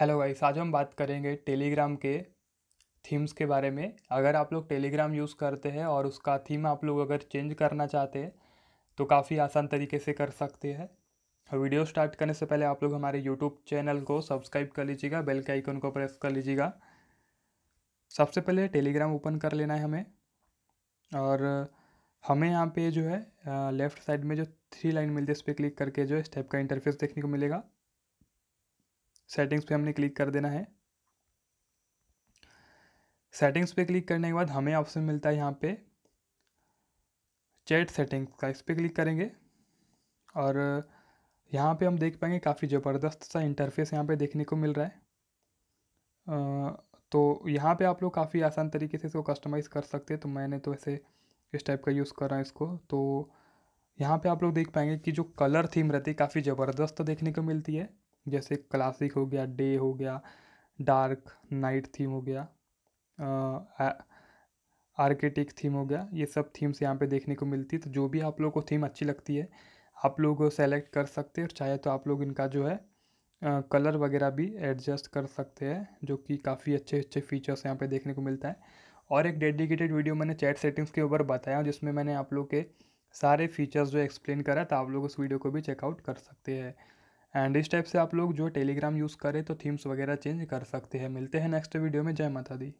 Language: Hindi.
हेलो गाइस आज हम बात करेंगे टेलीग्राम के थीम्स के बारे में अगर आप लोग टेलीग्राम यूज़ करते हैं और उसका थीम आप लोग अगर चेंज करना चाहते हैं तो काफ़ी आसान तरीके से कर सकते हैं वीडियो स्टार्ट करने से पहले आप लोग हमारे यूट्यूब चैनल को सब्सक्राइब कर लीजिएगा बेल के आइकन को प्रेस कर लीजिएगा सबसे पहले टेलीग्राम ओपन कर लेना है हमें और हमें यहाँ पे जो है लेफ़्ट साइड में जो थ्री लाइन मिलती है इस पर क्लिक करके जो है स्टेप का इंटरफेस देखने को मिलेगा सेटिंग्स पे हमने क्लिक कर देना है सेटिंग्स पे क्लिक करने के बाद हमें ऑप्शन मिलता है यहाँ पे चैट सेटिंग्स का इस पर क्लिक करेंगे और यहाँ पे हम देख पाएंगे काफ़ी ज़बरदस्त सा इंटरफेस यहाँ पे देखने को मिल रहा है तो यहाँ पे आप लोग काफ़ी आसान तरीके से इसको कस्टमाइज़ कर सकते हैं तो मैंने तो ऐसे इस टाइप का यूज़ कर रहा इसको तो यहाँ पे आप लोग देख पाएंगे कि जो कलर थीम रहती है काफ़ी ज़बरदस्त देखने को मिलती है जैसे क्लासिक हो गया डे हो गया डार्क नाइट थीम हो गया आर्किटिक थीम हो गया ये सब थीम्स यहाँ पे देखने को मिलती है तो जो भी आप लोगों को थीम अच्छी लगती है आप लोग सेलेक्ट कर सकते हैं और चाहे तो आप लोग इनका जो है कलर वगैरह भी एडजस्ट कर सकते हैं जो कि काफ़ी अच्छे अच्छे फीचर्स यहाँ पे देखने को मिलता है और एक डेडिकेटेड वीडियो मैंने चैट सेटिंग्स के ऊपर बताया जिसमें मैंने आप लोग के सारे फीचर्स जो एक्सप्लेन करा तो आप लोग उस वीडियो को भी चेकआउट कर सकते हैं एंड इस टाइप से आप लोग जो टेलीग्राम यूज़ करें तो थीम्स वगैरह चेंज कर सकते हैं मिलते हैं नेक्स्ट वीडियो में जय माता दी